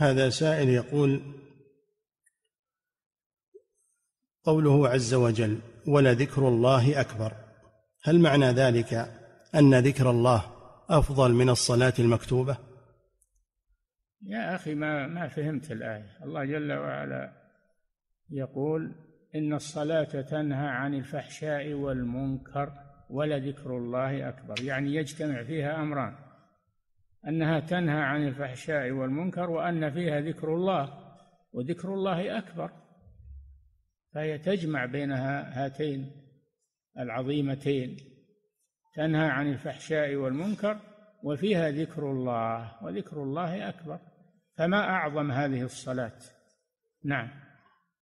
هذا سائل يقول قوله عز وجل ولذكر الله اكبر هل معنى ذلك ان ذكر الله افضل من الصلاه المكتوبه يا اخي ما ما فهمت الايه الله جل وعلا يقول ان الصلاه تنهى عن الفحشاء والمنكر ولذكر الله اكبر يعني يجتمع فيها امران أنها تنهى عن الفحشاء والمنكر وأن فيها ذكر الله وذكر الله أكبر فهي تجمع بين هاتين العظيمتين تنهى عن الفحشاء والمنكر وفيها ذكر الله وذكر الله أكبر فما أعظم هذه الصلاة نعم